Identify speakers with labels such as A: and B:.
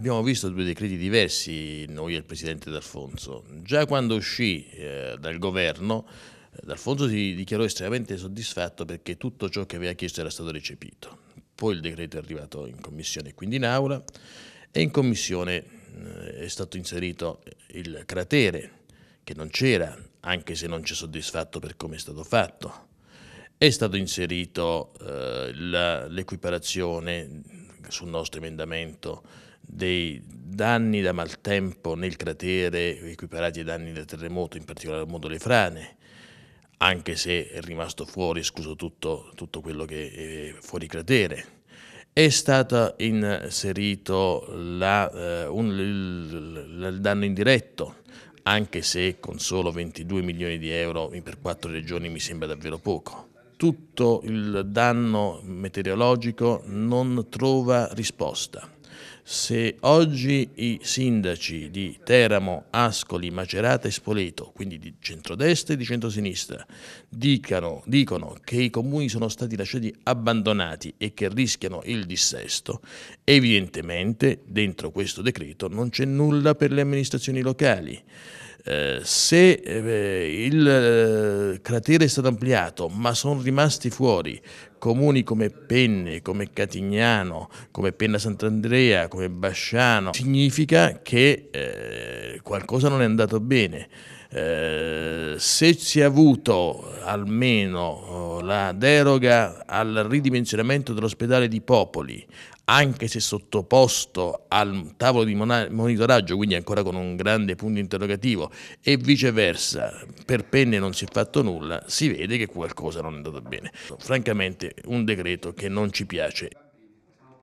A: abbiamo visto due decreti diversi noi e il presidente D'Alfonso. Già quando uscì eh, dal governo, eh, D'Alfonso si dichiarò estremamente soddisfatto perché tutto ciò che aveva chiesto era stato recepito. Poi il decreto è arrivato in commissione e quindi in aula e in commissione eh, è stato inserito il cratere che non c'era, anche se non c'è soddisfatto per come è stato fatto. È stato inserito eh, l'equiparazione sul nostro emendamento dei danni da maltempo nel cratere equiparati ai danni del terremoto, in particolare al mondo delle frane, anche se è rimasto fuori, escluso tutto, tutto quello che è fuori cratere. È stato inserito la, eh, un, il, il danno indiretto, anche se con solo 22 milioni di euro per quattro regioni mi sembra davvero poco tutto il danno meteorologico non trova risposta. Se oggi i sindaci di Teramo, Ascoli, Macerata e Spoleto, quindi di centrodestra e di centrosinistra, dicano, dicono che i comuni sono stati lasciati abbandonati e che rischiano il dissesto, evidentemente dentro questo decreto non c'è nulla per le amministrazioni locali. Eh, se eh, il eh, cratere è stato ampliato ma sono rimasti fuori comuni come Penne, come Catignano, come Penna Sant'Andrea, come Basciano, significa che eh, qualcosa non è andato bene. Eh, se si è avuto almeno oh, la deroga al ridimensionamento dell'ospedale di Popoli, anche se sottoposto al tavolo di monitoraggio, quindi ancora con un grande punto interrogativo, e viceversa, per penne non si è fatto nulla, si vede che qualcosa non è andato bene. Francamente un decreto che non ci piace.